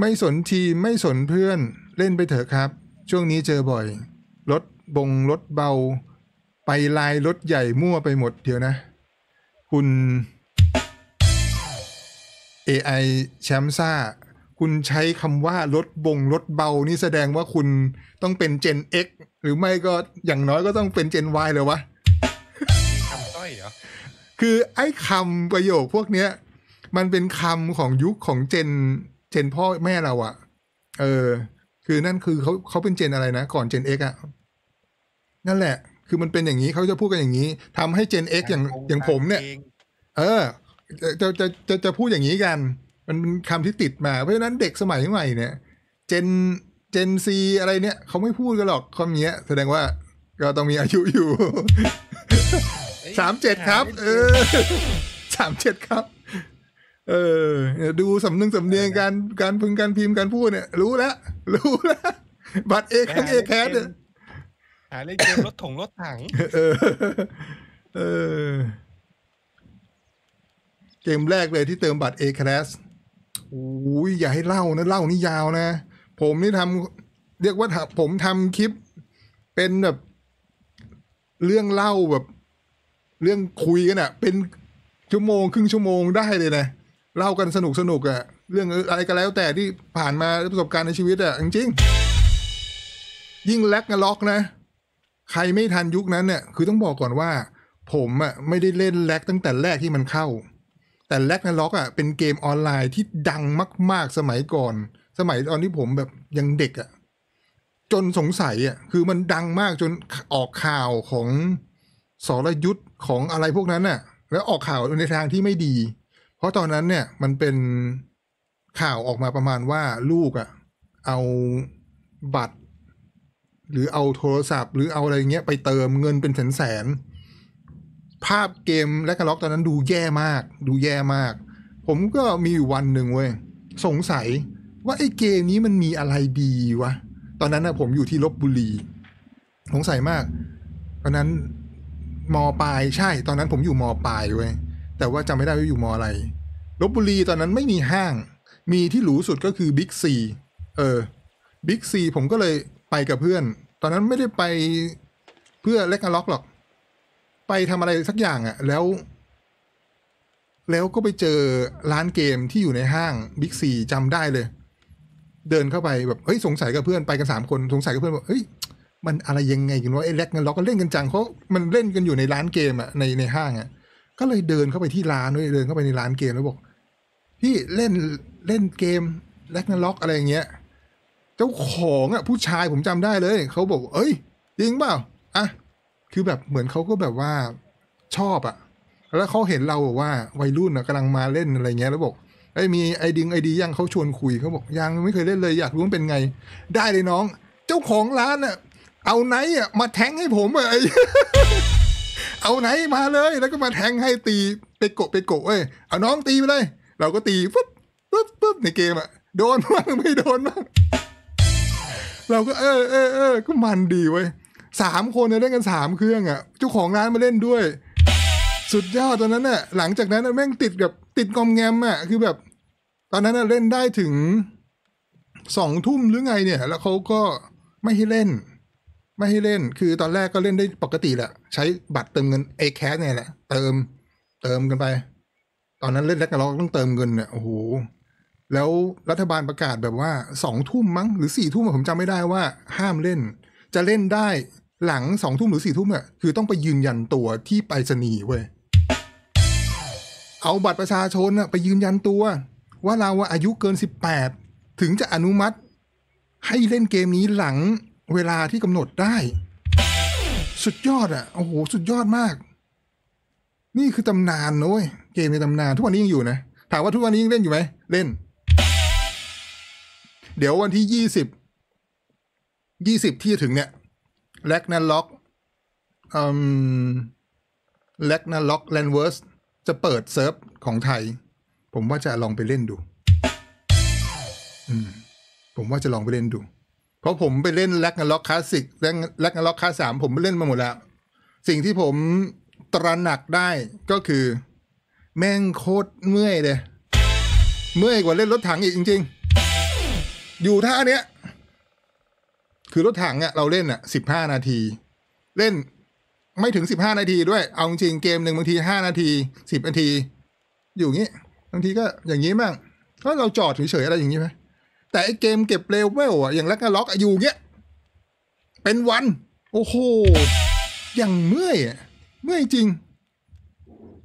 ไม่สนทีไม่สนเพื่อนเล่นไปเถอะครับ ช่วงนี้เจอบ่อย รถบง รถเบา ไปลายรถใหญ่มั่วไปหมด เดี๋ยวนะ คุณ AI แชมป์ซ่าคุณใช้คำว่า รถบง รถเบา นี่แสดงว่าคุณต้องเป็นเจน X หรือไม่ก็อย่างน้อยก็ต้องเป็นเจน Y เลยวะคำต้อยเหรอ คือไอ้คำประโยคพวกเนี้ยมันเป็นคำของยุคของเจนเจนพ่อแม่เราอะเออ คือนั่นคือเขาเขาเป็นเจนอะไรนะ ก่อนเจนเอ็กอะ นั่นแหละ คือมันเป็นอย่างนี้เขาจะพูดกันอย่างนี้ ทำให้เจนเอ็กอย่างอย่างผมเนี่ย เออ จะจะจะจะพูดอย่างนี้กัน มันคำคำที่ติดมาเพราะฉะนั้นเด็กสมัยใหม่เนี่ย เจนเจนซีอะไรเนี่ยเขาไม่พูดกันหรอกคำนี้แสดงว่า ก็ต้องมีอายุอยู่ สามเจ็ดครับ เออสามเจ็ดครับเออดูสำนึงสำเนียงการการพึงการพิมพ์การพูดเนี่ย รู้แล้ว รู้แล้วบัตรเอคังเอแคสเนีหาเล่นเกมรถถงรถถัง เออ เกมแรกเลยที่เติมบัตรเอแคสโอ้ยอย่าให้เล่านะ เล่านี่ยาวนะ ผมนี่ทำเรียกว่าผมทำคลิป เป็นแบบ เรื่องเล่าแบบ เรื่องคุยกันอะ เป็น ชั่วโมง ครึ่งชั่วโมงได้เลยนะเล่ากันสนุกสนุกอะเรื่องอะไรก็แล้วแต่ที่ผ่านมาประสบการณ์ในชีวิตอะจริงๆ ยิ่งแล็กนะล็อกนะ ใครไม่ทันยุคนั้นเนี่ยคือต้องบอกก่อนว่าผมอะไม่ได้เล่นแล็กตั้งแต่แรกที่มันเข้า แต่แล็กนล็อกอะเป็นเกมออนไลน์ที่ดังมากๆสมัยก่อน สมัยตอนที่ผมแบบยังเด็กอะจนสงสัยอะคือมันดังมากจนออกข่าวของสรยุทธ์ของอะไรพวกนั้นน่ะแล้วออกข่าวในทางที่ไม่ดีเพราะตอนนั้นเนี่ย มันเป็นข่าวออกมาประมาณว่าลูกอะ่ะเอาบัตร หรือเอาโทรศัพท์ หรือเอาอะไรเงี้ยไปเติมเงินเป็นแสนแสนภาพเกมและกระล็อกตอนนั้นดูแย่มาก ดูแย่มาก ผมก็มีอยู่วันหนึ่งเว้ยสงสัยว่าไอ้เกมนี้มันมีอะไรดีวะตอนนั้นนะผมอยู่ที่ลบบุรี สงสัยมาก ตอนนั้นมอปลายใช่ ตอนนั้นผมอยู่มอปลายเว้ยแต่ว่าจำไม่ได้ว่าอยู่มออะไรลบบุรี ตอนนั้นไม่มีห้าง มีที่หรูสุดก็คือบิ๊กซี เออ บิ๊กซีผมก็เลยไปกับเพื่อน ตอนนั้นไม่ได้ไปเพื่อเล็กอล็อกหรอก ไปทำอะไรสักอย่างอะ่ะแล้ว แล้วก็ไปเจอร้านเกมที่อยู่ในห้าง บิ๊กซีจำได้เลย เดินเข้าไปแบบเฮ้ยสงสัยกับเพื่อนไปกันสามคนสงสัยกับเพื่อนว่าเฮ้ยมันอะไรยังไงกันวะไอ้เล็กนั่นล็อกก็เล่นกันจังเขามันเล่นกันอยู่ในร้านเกมอะ่ะในในห้างอะ่ะก็เลยเดินเข้าไปที่ร้านด้วยเดินเข้าไปในร้านเกมแล้วบอกพี่เล่นเล่นเกมแลกนล็อกอะไรเงี้ยเจ้าของอ่ะ ผู้ชายผมจำได้เลยเขาบอกเอ้ยจริงเปล่าอ่ะ คือแบบเหมือนเขาก็แบบว่าชอบอ่ะ แล้วเขาเห็นเราบอกว่าวัยรุ่นอ่ะกำลังมาเล่นอะไรเงี้ยแล้วบอกไอ้มีไอดิงไอดี ยังเขาชวนคุยเขาบอกยังไม่เคยเล่นเลยอยากรู้ว่าเป็นไง ได้เลยน้อง เจ้าของร้านอ่ะเอาไนอ่ะ มาแทงให้ผมเลยเอาไหนมาเลย แล้วก็มาแทงให้ตีไปโกะไปโกะเว้ย เอาน้องตีไปเลย เราก็ตีปุ๊บปุ๊บปุ๊บ ในเกมอะโดนบ้างไม่โดนบ้างเราก็เออเออเออ ก็มันดีเว้ยสามคนเนี่ยเล่นกันสามเครื่องอะเจ้าของร้านมาเล่นด้วย สุดยอดตอนนั้นน่ะหลังจากนั้นแม่งติดแบบ ติดกอมแงมอะคือแบบ ตอนนั้นะเล่นได้ถึงสองทุ่มหรือไงเนี่ย แล้วเขาก็ไม่ให้เล่นไม่ให้เล่น คือตอนแรกก็เล่นได้ปกติแหละ ใช้บัตรเติมเงินเอแคสเนี่ยแหละ เติมเติมกันไป ตอนนั้นเล่นแรกเราต้องเติมเงินเนี่ยโอ้โห แล้วรัฐบาลประกาศแบบว่าสองทุ่มมั้งหรือสี่ทุ่มผมจำไม่ได้ว่าห้ามเล่น จะเล่นได้หลังสองทุ่มหรือสี่ทุ่มเนี่ยคือต้องไปยืนยันตัวที่ไปรษณีย์เว้ย เอาบัตรประชาชนไปยืนยันตัว ว่าเราอายุเกินสิบแปดถึงจะอนุมัติให้เล่นเกมนี้หลังเวลาที่กำหนดได้ สุดยอดอะ่ะ โอ้โห สุดยอดมาก นี่คือตำนานนุย้ย เกมในตำนาน ทุกวันนี้ยังอยู่นะ ถามว่าทุกวันนี้ยังเล่นอยู่ไหมเล่น เดี๋ยววันที่ยี่สิบยี่สิบที่จะถึงเนี่ยแล็กนันล็อกอืมแล็กนันล็อกแลนเวิร์สจะเปิดเซิร์ฟของไทย ผมว่าจะลองไปเล่นดูอืมผมว่าจะลองไปเล่นดูเพราะผมไปเล่นแล็กนล็อกคลาสสิกแล็กนล็อกคลาสสามผมไปเล่นมาหมดแล้ว สิ่งที่ผมตระหนักได้ก็คือ แม่งโคตรเมื่อยเลยเมื่อยกว่าเล่นรถถังอีกจริง ๆ อยู่ท่าเนี้ยคือรถถังเนี่ยเราเล่นอ่ะสิบห้านาที เล่นไม่ถึงสิบห้านาทีด้วย เอาจริงเกมหนึ่งบางทีห้านาทีสิบนาที อยู่งี้บางทีก็อย่างนี้บ้างถ้าเราจอดเฉยๆอะไรอย่างนี้ไหมแต่ไอเกมเก็บเลเวลอะอย่างแ็กกาล็อกอายุเงี้ย เป็นวัน โอ้โหอย่างเมื่อยเมื่อย จริง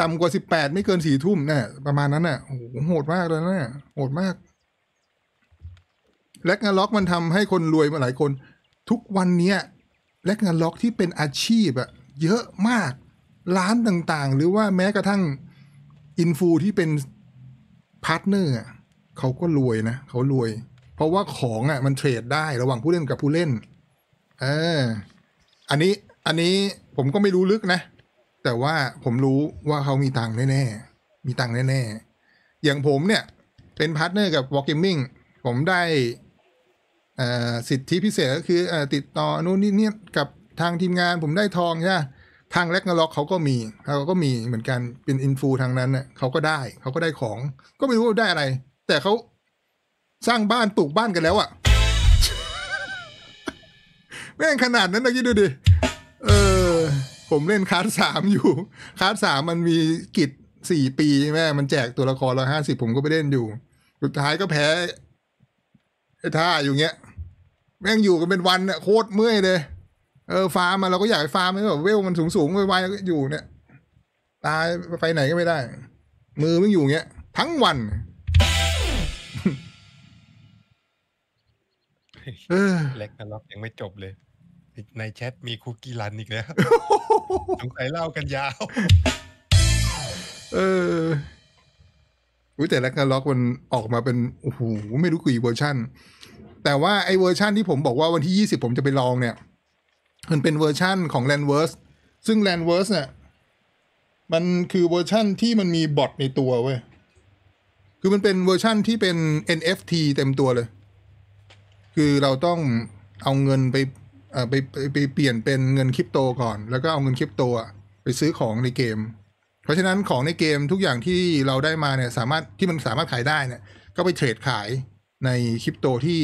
ต่ำกว่าสิบแปดไม่เกินสี่ทุ่มนะ่ะประมาณนั้นน่ะโอ้โหโหดมากเลยนะโหดมากแล็กนาล็อกมันทำให้คนรวยมาหลายคน ทุกวันนี้แล็กนาล็อกที่เป็นอาชีพอะเยอะมากร้านต่างๆ หรือว่าแม้กระทั่งอินฟูที่เป็นพาร์ทเนอร์เขาก็รวยนะ เขารวย เพราะว่าของอ่ะมันเทรดได้ระหว่างผู้เล่นกับผู้เล่นเอออันนี้อันนี้ผมก็ไม่รู้ลึกนะ แต่ว่าผมรู้ว่าเขามีตังค์แน่ๆมีตังค์แน่ๆอย่างผมเนี่ยเป็นพาร์ทเนอร์กับ w a l k กมมิ่งผมได้สิทธิพิเศษก็คืออติดต่อนู่นนี่เนี่ยกับทางทีมงานผมได้ทองใช่ทางแลกนาล็อก เขาก็มีเขาก็มีเหมือนกันเป็น อินฟูทางนั้นเน่ยเขาก็ได้เขาก็ได้ของ ก็ไม่รู้ได้อะไรแต่เขาสร้างบ้านปลูกบ้านกันแล้วอะ่ะ แม่งขนาดนั้นนะคิดดูดิเออ ผมเล่นคาร์ดสามอยู่คาร์ดสามมันมีกิจสี่ปีแม่มันแจกตัวละครละห้าสิบผมก็ไปเล่นอยู่ สุดท้ายก็แพ้ไอ้ท่าอยู่เงี้ย แม่งอยู่กันเป็นวันเนี่ยโคตรเมื่อยเลย เออ ฟาร์มมาเราก็อยากฟาร์มแบบเวลมันสูงสูงไวๆอยู่เนี่ย ตายไปไหนก็ไม่ได้ มือมันอยู่เงี้ยทั้งวันแลกกันล็อกยังไม่จบเลยในแชทมีคุกกี้รันอีกแล้วสงสัยเล่ากันยาว เอออุ้ยแต่แลกกันล็อกมันออกมาเป็นโอ้โหไม่รู้กี่เวอร์ชั่น แต่ว่าไอ้เวอร์ชั่นที่ผมบอกว่าวันที่ยี่สิบผมจะไปลองเนี่ย มันเป็นเวอร์ชั่นของแลนเวิร์สซึ่งแลนเวิร์สเนี่ย มันคือเวอร์ชั่นที่มันมีบอทในตัวเว้ยคือมันเป็นเวอร์ชั่นที่เป็น NFT เต็มตัวเลยคือเราต้องเอาเงินไปไปไปไปเปลี่ยนเป็นเงินคริปโตก่อน แล้วก็เอาเงินคริปโตอะไปซื้อของในเกม เพราะฉะนั้นของในเกมทุกอย่างที่เราได้มาเนี่ยสามารถที่มันสามารถขายได้เนี่ยก็ไปเทรดขายในคริปโตที่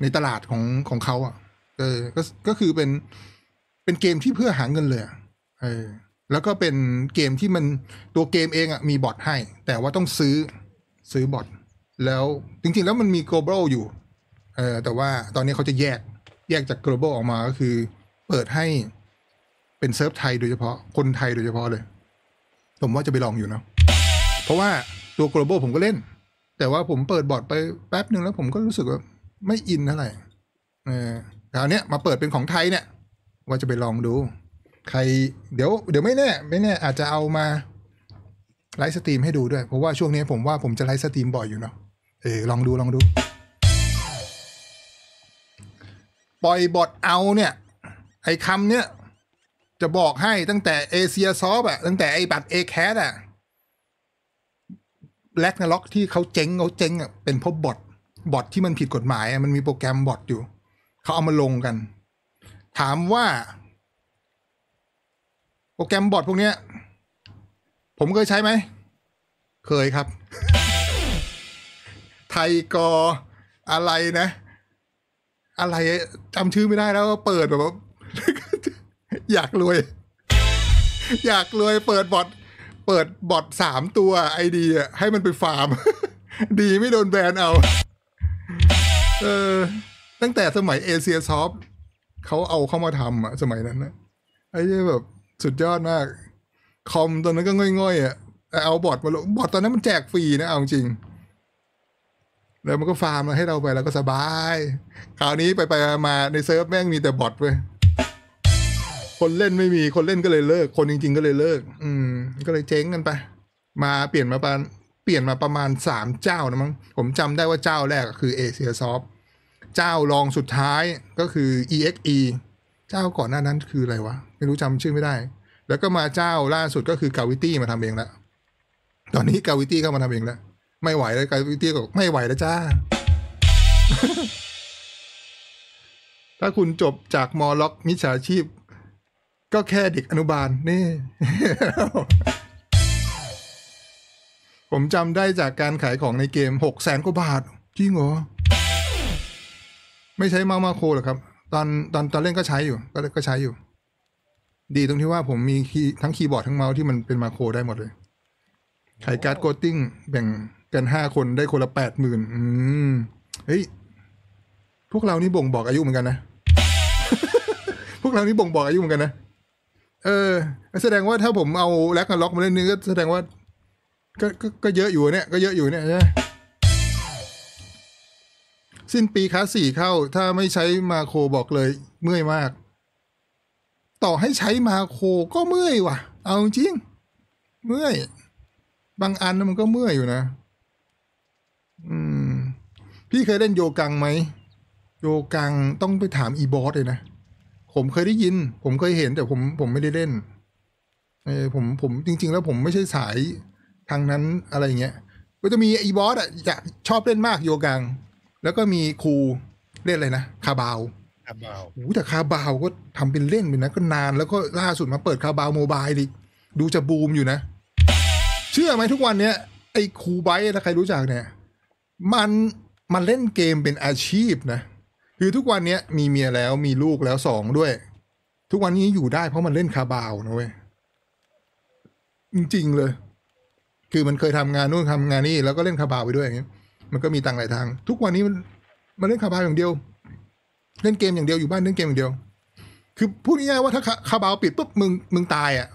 ในตลาดของของเขาอ่ะเออก็ก็คือเป็นเป็นเกมที่เพื่อหาเงินเลยเออแล้วก็เป็นเกมที่มันตัวเกมเองอ่ะมีบอทให้ แต่ว่าต้องซื้อซื้อบอทแล้วจริงๆแล้วมันมี global อยู่เออแต่ว่าตอนนี้เขาจะแยกแยกจาก global ออกมาก็คือ เปิดให้เป็นเซิร์ฟไทยโดยเฉพาะคนไทยโดยเฉพาะเลย ผมว่าจะไปลองอยู่เนาะเพราะว่าตัว global ผมก็เล่น แต่ว่าผมเปิดบอร์ดไปแป๊บหนึ่งแล้วผมก็รู้สึกว่า ไม่อินเท่าไหร่เออคราวนี้มาเปิดเป็นของไทยเนี่ย ว่าจะไปลองดู ใคร เดี๋ยวเดี๋ยวไม่แน่ไม่แน่อาจจะเอามาไลฟ์สตรีมให้ดูด้วยเพราะว่าช่วงนี้ ผมว่าผมจะไลฟ์สตรีมบ่อยอยู่เนาะเออลองดูลองดู ปล่อยบทเอาเนี่ย ไอ้คำเนี่ยจะบอกให้ตั้งแต่เอเชียซอฟอะตั้งแต่ไอ้บัตรเอแคสอะแลกนล็อกที่เขาเจ๊งเขาเจ๊งอะเป็นพบบอทบอทที่มันผิดกฎหมาย มันมีโปรแกรมบอทอยู่ เขาเอามาลงกัน ถามว่า โปรแกรมบอทพวกเนี้ยผมเคยใช้ไหม เคยครับทยกออะไรนะ อะไรจำชื่อไม่ได้แล้วเปิดแบบอยากรวย อยากรวย เปิดบอทเปิดบอทสามตัวไอดีให้มันไปฟาร์ม ดีไม่โดนแบนเอาเออตั้งแต่สมัยเอเชียซอฟเขาเอาเข้ามาทำอะสมัยนั้นนะไอ้เียแบบสุดยอดมาก คอมตอนนั้นก็ง่อยๆอะเอาบอทมาลงบอทตอนนั้นมันแจกฟรีนะเอาจริงแล้วมันก็ฟาร์มาให้เราไปแล้วก็สบาย คราวนี้ไปไปมาในเซิร์ฟแม่งมีแต่บอทเว้ย คนเล่นไม่มีคนเล่นก็เลยเลิก คนจริงๆก็เลยเลิก อืม ก็เลยเจ๊งกันไป มาเปลี่ยนมาประมาณเปลี่ยนมาประมาณสามเจ้านะมั้งผมจำได้ว่าเจ้าแรกคือเอเชียซอฟเจ้ารองสุดท้ายก็คือ exe เจ้าก่อนหน้านั้นคืออะไรวะ ไม่รู้จำชื่อไม่ได้แล้วก็มาเจ้าล่าสุดก็คือกาวิตี้มาทำเองแล้วตอนนี้กาวิตี้้ามาทำเองแล้วไม่ไหวแล้วกายวิตี้ก็ไม่ไหวแล้วจ้า ถ้าคุณจบจากมอล็อกมิจฉาชีพ ก็แค่เด็กอนุบาล นี่ ผมจำได้จากการขายของในเกม หกแสนกว่าบาท จริงเหรอ ไม่ใช้มามาโคหรอครับ ตอนตอนตอนเล่นก็ใช้อยู่ ก็ก็ใช้อยู่ ดีตรงที่ว่าผมมีทั้งคีย์บอร์ดทั้งเมาส์ที่มันเป็นมาโคได้หมดเลยไขยการ์ดโกติ้งแบ่งกันห้าคนได้คนละแปดหมื่นอืมเฮ้ย พวกเรานี่บ่งบอกอายุเหมือนกันนะ พวกเรานี่บ่งบอกอายุเหมือนกันนะ เออ แสดงว่าถ้าผมเอา แล็กกับล็อกมาเล่นนึงก็แสดงว่าก็ก็ก็เยอะอยู่เนี่ย ก็เยอะอยู่เนี่ยใช่ไหมสิ้นปีคัาสี่เข้าถ้าไม่ใช้มาโครบอกเลย เมื่อยมาก ต่อให้ใช้มาโครก็เมื่อยว่ะ เอาจริง เมื่อย บางอันมันก็เมื่อยอยู่นะอืม พี่เคยเล่นโยกังไหมโยกังต้องไปถามอีบอสเลยนะ ผมเคยได้ยิน ผมเคยเห็นแต่ผมผมไม่ได้เล่นเออผมผมจริงๆ แล้วผมไม่ใช่สายทางนั้นอะไรเงี้ยก็จะมีอีบอสอ่ะจะชอบเล่นมากโยกัง แล้วก็มีครูเล่นอะไรนะคาบาวคาบาวโอ้แต่คาบาวก็ทำเป็นเล่นไปนะ ก็นานแล้วก็ล่าสุดมาเปิดคาบาวโมบายดิดูจะบูมอยู่นะ เชื่อไหมทุกวันเนี้ยไอ้ครูไบต์ถ้าใครรู้จักเนี่ยมันมันเล่นเกมเป็นอาชีพนะ คือทุกวันนี้มีเมียแล้วมีลูกแล้วสองด้วย ทุกวันนี้อยู่ได้เพราะมันเล่นคาบาวนะเว้ยจริงๆเลย คือมันเคยทำงานนู่นทำางานนี่แล้วก็เล่นคาบาวไปด้วยอย่างเงี้ยมันก็มีตังหลายทาง ทุกวันนี้ มันมันเล่นคาบาวอย่างเดียว เล่นเกมอย่างเดียวอยู่บ้านเล่นเกมอย่างเดียว คือพูดง่ายๆว่าถ้าคาบาวปิดปุ๊บมึงมึงตายอะ่ะ